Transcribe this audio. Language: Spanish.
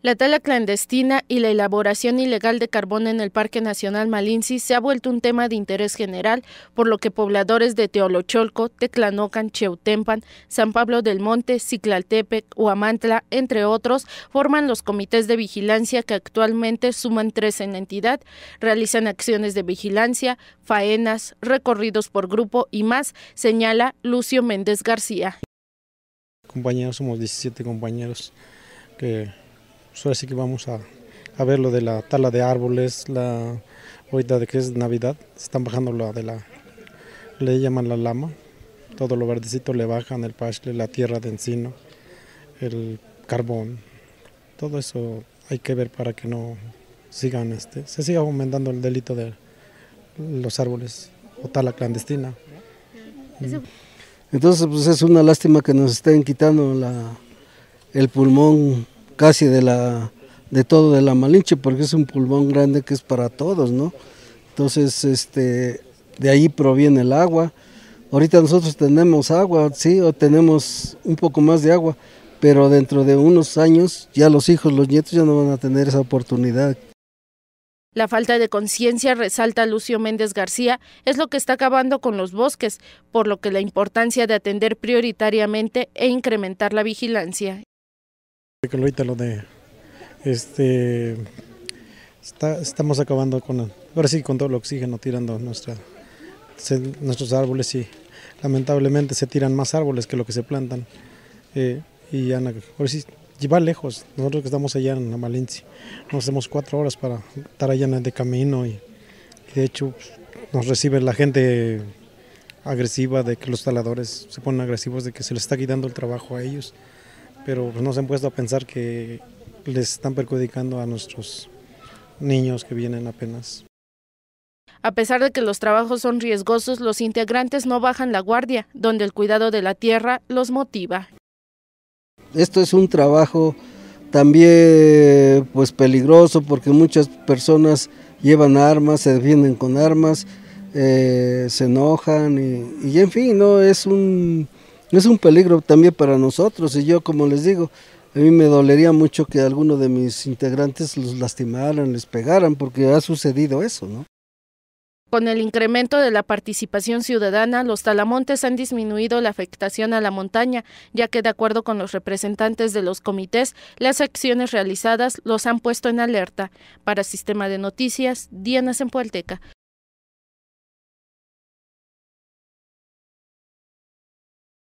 La tala clandestina y la elaboración ilegal de carbón en el Parque Nacional Malinci se ha vuelto un tema de interés general, por lo que pobladores de Teolocholco, Teclanocan, Cheutempan, San Pablo del Monte, Ciclaltepec, Huamantla, entre otros, forman los comités de vigilancia que actualmente suman tres en entidad, realizan acciones de vigilancia, faenas, recorridos por grupo y más, señala Lucio Méndez García. Compañeros, somos 17 compañeros que pues Así que vamos a, a, ver lo de la tala de árboles, la ahorita de que es Navidad, están bajando la de la, le llaman la lama, todo lo verdecito le bajan, el pastle, la tierra de encino, el carbón, todo eso hay que ver para que no sigan este, se siga aumentando el delito de los árboles o tala clandestina. Mm. Entonces pues es una lástima que nos estén quitando la, el pulmón casi de la de todo de la Malinche porque es un pulmón grande que es para todos, ¿no? Entonces, este de ahí proviene el agua. Ahorita nosotros tenemos agua, sí, o tenemos un poco más de agua, pero dentro de unos años ya los hijos, los nietos ya no van a tener esa oportunidad. La falta de conciencia, resalta Lucio Méndez García, es lo que está acabando con los bosques, por lo que la importancia de atender prioritariamente e incrementar la vigilancia ahorita lo de este estamos acabando con ahora sí con todo el oxígeno tirando nuestros árboles y lamentablemente se tiran más árboles que lo que se plantan eh, y ahora sí va lejos nosotros que estamos allá en la Valencia, nos hacemos cuatro horas para estar allá en de camino y, y de hecho nos recibe la gente agresiva de que los taladores se ponen agresivos de que se les está quitando el trabajo a ellos pero pues, nos se han puesto a pensar que les están perjudicando a nuestros niños que vienen apenas. A pesar de que los trabajos son riesgosos, los integrantes no bajan la guardia, donde el cuidado de la tierra los motiva. Esto es un trabajo también pues peligroso porque muchas personas llevan armas, se vienen con armas, eh, se enojan y, y en fin, no es un es un peligro también para nosotros y yo como les digo, a mí me dolería mucho que alguno de mis integrantes los lastimaran, les pegaran, porque ha sucedido eso, ¿no? Con el incremento de la participación ciudadana, los talamontes han disminuido la afectación a la montaña, ya que de acuerdo con los representantes de los comités, las acciones realizadas los han puesto en alerta. Para Sistema de Noticias, Diana Sempualteca.